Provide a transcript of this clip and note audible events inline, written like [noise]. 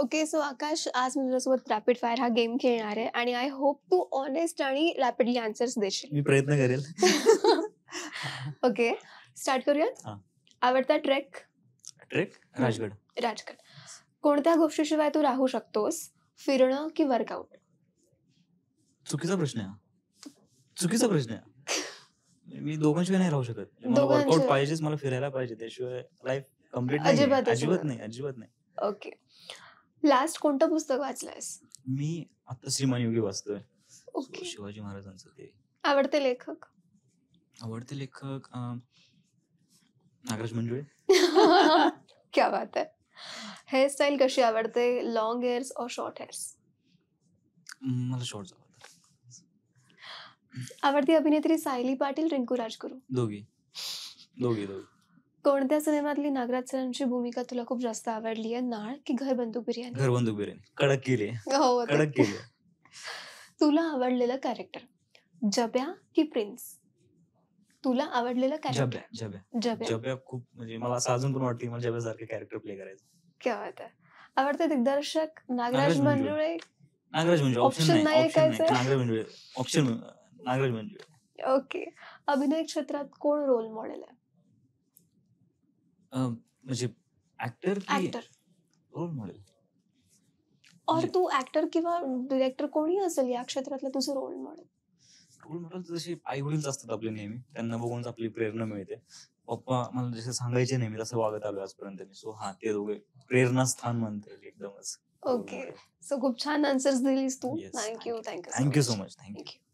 Okay so आकाश आज मी तुझ्यासोबत rapid fire हा गेम खेळणार आहे आणि आय होप तू ऑनेस्ट आणि रॅपिडली आन्सर्स देशील मी प्रयत्न करेल ओके स्टार्ट करूया आवडता ट्रेक ट्रेक राजगड राजगड कोणत्या गोष्टीशिवाय तू राहू शकतोस फिरणं कि वर्कआउट चुकीचा प्रश्न आहे चुकीचा प्रश्न आहे मी दोघांशिवाय नाही राहू शकत मला वर्कआउट पाहिजेच मला फिरायला पाहिजे त्याशिवाय लाईफ कम्प्लीट अजिबात नाही. नाही अजिबात नाही ओके लास्ट कोणतं पुस्तक वाचलंयस मी आता श्रीमान योगी वाचतोय ओके शिवाजी महाराजांचं ते आवडते लेखक आवडते लेखक नागराज मंजुळे [laughs] क्या बात आहे हेअरस्टाईल कशी आवडते लॉंग हेअर्स और शॉर्ट हेअर्स मला शॉर्ट आवडते आवडती अभिनेत्री सायली पाटील रिंकू राजगुरू दोघी दोघी दोघी कोणत्या सिनेमातली नागराज सरांची भूमिका तुला खूप जास्त आवडली आहे नाळ की घर बंदूक बिर्याणी घर बंदूक बिर्याणी कडक केली हो कडक केली [laughs] तुला आवडलेलं कॅरेक्टर जब्या की प्रिन्स तुला आवडलेलं कॅरेक्टर जब्या जब्या जब्या खूप म्हणजे मला असं अजून पण वाटते मला जब्या सारखे कॅरेक्टर प्ले करायचं क्या बात आहे आवडतं दिग्दर्शक नागराज मंजुळे नागराज मंजुळे ऑप्शन नाही काय नागराज मंजुळे ऑप्शन नागराज मंजुळे ओके अभिनय क्षेत्रात कोण रोल मॉडेल आहे म्हणजे ऍक्टर ऍक्टर रोल मॉडेल और तू ऍक्टर किंवा डिरेक्टर कोणी असेल या क्षेत्रातलं तुझं रोल मॉडेल रोल मॉडेल जसे आई वडील असतात आपले नेहमी त्यांना बघूनच आपली प्रेरणा मिळते पप्पा मला जसे सांगायचे नेहमी तसं वागत आलो आजपर्यंत सो हा ते दोघे प्रेरणा स्थान म्हणते एकदमच ओके सो खूप छान आन्सर्स दिलीस तू thank you thank you thank you so much thank you